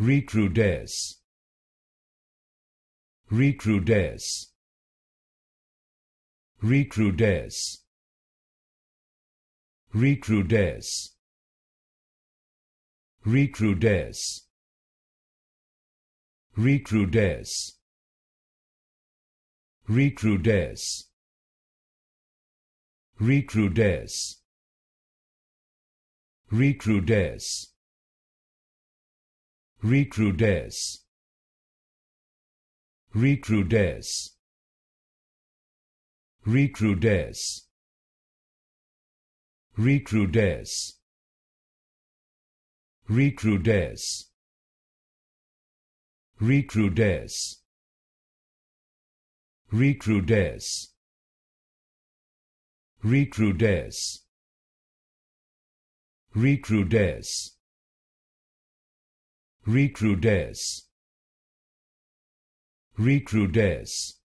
recrudesce recrudesce recrudesce recrudesce recrudesce recrudesce recrudesce recrudesce recrudesce recrudesce recrudesce recrudesce recrudesce recrudesce recrudesce recrudesce recrudesce recrudesce recrudesce recrudesce